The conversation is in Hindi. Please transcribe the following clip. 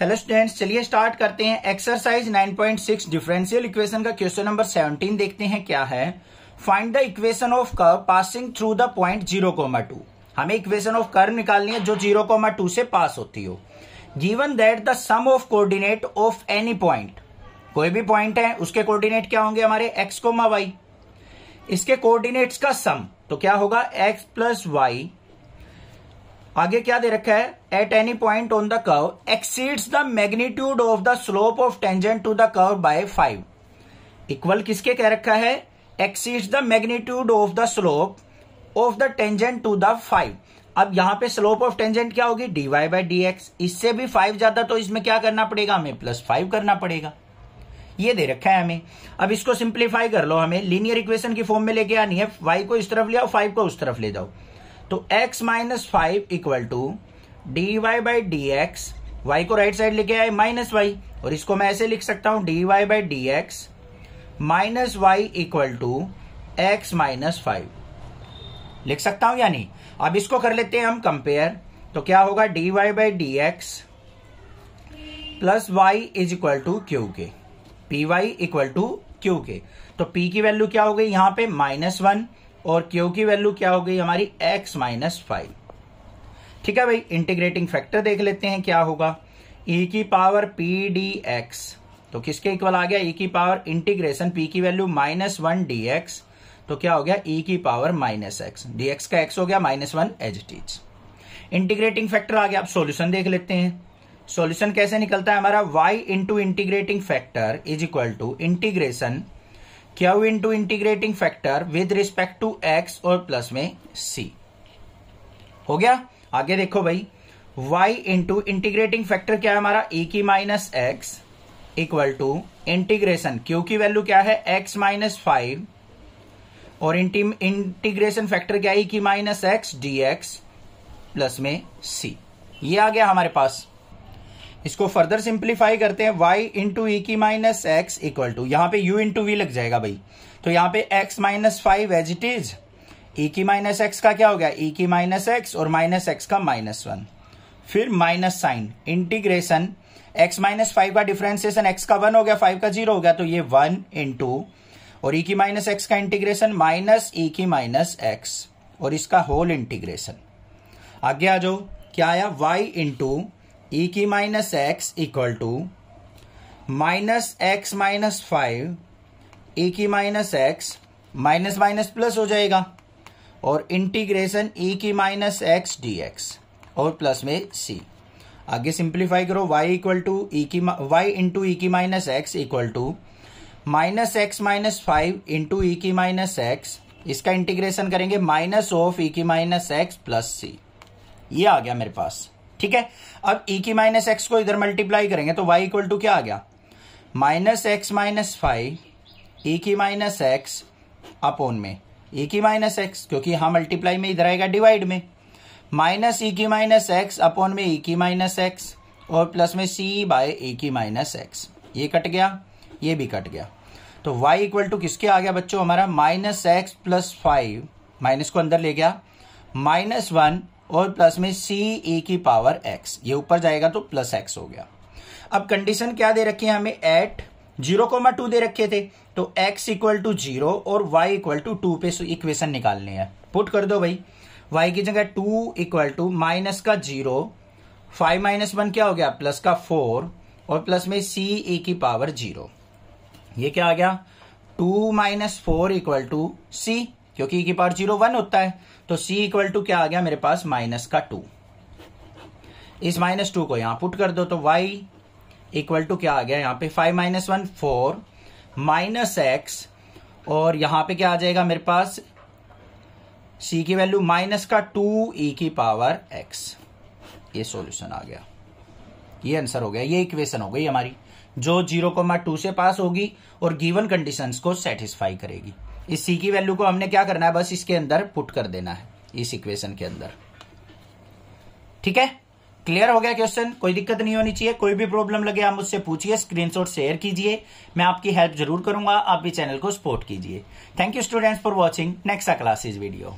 हेलो स्टूडेंट्स चलिए स्टार्ट करते हैं एक्सरसाइज 9.6 डिफरेंशियल इक्वेशन का क्वेश्चन नंबर 17 देखते हैं क्या है find the equation of curve passing through the point zero comma two हमें इक्वेशन ऑफ कर्व निकालनी है जो जीरो कोमा टू से पास होती हो given that the sum of coordinate of any point कोई भी पॉइंट है उसके कोर्डिनेट क्या होंगे हमारे एक्स कोमा वाई इसके कोर्डिनेट्स का सम तो क्या होगा एक्स प्लस वाई आगे क्या दे रखा है at any point on the curve exceeds the magnitude of the slope of tangent to the curve by five equal किसके कह रखा है exceeds the magnitude of the slope of the tangent to the five अब यहां पे स्लोप ऑफ टेंजेंट क्या होगी d y by d x इससे भी फाइव ज्यादा तो इसमें क्या करना पड़ेगा हमें प्लस फाइव करना पड़ेगा ये दे रखा है हमें अब इसको सिंप्लीफाई कर लो हमें लीनियर इक्वेशन की फॉर्म में लेके आनी है वाई को इस तरफ ले आओ फाइव को उस तरफ ले जाओ तो x minus five equal to d y by d x y को राइट साइड लेके आए माइनस वाई और इसको मैं ऐसे लिख सकता हूं d y by d x minus y equal to x minus five लिख सकता हूं या नहीं अब इसको कर लेते हैं हम कंपेयर तो क्या होगा d y by d x plus y is equal to q के p y equal to q के तो पी की वैल्यू क्या हो गई यहां पे माइनस वन और क्यू की वैल्यू क्या हो गई हमारी एक्स माइनस फाइव ठीक है भाई इंटीग्रेटिंग फैक्टर देख लेते हैं क्या होगा ई e की पावर पी डी एक्स तो किसके इक्वल आ गया ई e की पावर इंटीग्रेशन पी की value minus one d x तो क्या हो गया ई e की power minus x D x का एक्स हो गया minus one as teach integrating factor आ गया आप सोल्यूशन देख लेते हैं सोल्यूशन कैसे निकलता है हमारा y into integrating factor is equal to integration q into integrating factor with respect to x और प्लस में सी हो गया आगे देखो भाई y इंटू इंटीग्रेटिंग फैक्टर क्या है हमारा ए की minus x equal to integration q की वैल्यू क्या है x माइनस फाइव और इंटीग्रेशन फैक्टर क्या है e की minus x D x plus में c ये आ गया हमारे पास इसको फर्दर सिंप्लीफाई करते हैं y इंटू ई e की माइनस एक्स इक्वल टू यहां पे u इंटू वी लग जाएगा भाई तो यहां पे x minus five as it is e की माइनस एक्स का क्या हो गया e की माइनस एक्स और माइनस एक्स का माइनस वन फिर minus sign integration x minus five का डिफ्रेंसिएशन एक्स का वन हो गया फाइव का जीरो हो गया तो ये वन इंटू और e की माइनस एक्स का इंटीग्रेशन माइनस ई की माइनस एक्स और इसका होल इंटीग्रेशन आगे आ जाओ क्या आया y इंटू e की minus x equal to minus x minus five e की minus x minus minus plus हो जाएगा और इंटीग्रेशन ई e की माइनस एक्स डी एक्स और प्लस में सी आगे सिंप्लीफाई करो y इक्वल टू ई की वाई इंटू ई की minus x equal to minus x minus five into e की माइनस एक्स इसका इंटीग्रेशन करेंगे माइनस ऑफ ई की माइनस एक्स प्लस सी ये आ गया मेरे पास ठीक है अब e की माइनस एक्स को इधर मल्टीप्लाई करेंगे तो y इक्वल टू क्या आ गया minus x minus five E की माइनस एक्स अपोन में e की माइनस एक्स क्योंकि यहां मल्टीप्लाई में इधर आएगा डिवाइड में माइनस ई e की माइनस एक्स अपोन में ई e की माइनस एक्स और प्लस में सी बाय ई की माइनस एक्स ये कट गया ये भी कट गया तो y इक्वल टू किसके आ गया बच्चों हमारा minus x plus five minus को अंदर ले गया माइनस वन और प्लस में सी ए e की पावर एक्स ये ऊपर जाएगा तो प्लस एक्स हो गया अब कंडीशन क्या दे रखी है हमें एट जीरो कोमा टू दे रखे थे तो एक्स इक्वल टू जीरो और वाई इक्वल टू टू पे इक्वेशन निकालनी है पुट कर दो भाई वाई की जगह टू इक्वल टू माइनस का जीरो फाइव माइनस वन क्या हो गया प्लस का फोर और प्लस में सी ए e की पावर जीरो ये क्या आ गया two minus four equal to c क्योंकि ई e की पावर जीरो वन होता है तो सी इक्वल टू क्या आ गया मेरे पास माइनस का टू इस माइनस टू को यहां पुट कर दो तो वाई इक्वल टू क्या आ गया यहां पे five minus one four minus x और यहां पे क्या आ जाएगा मेरे पास सी की वैल्यू माइनस का टू ई e की पावर एक्स ये सॉल्यूशन आ गया ये आंसर हो गया ये इक्वेशन हो गई हमारी जो जीरो को टू से पास होगी और गिवन कंडीशंस को सेटिस्फाई करेगी इस सी की वैल्यू को हमने क्या करना है बस इसके अंदर पुट कर देना है इस इक्वेशन के अंदर ठीक है क्लियर हो गया क्वेश्चन कोई दिक्कत नहीं होनी चाहिए कोई भी प्रॉब्लम लगे आप मुझसे पूछिए स्क्रीनशॉट शेयर कीजिए मैं आपकी हेल्प जरूर करूंगा आप भी चैनल को सपोर्ट कीजिए thank you students for watching next classes video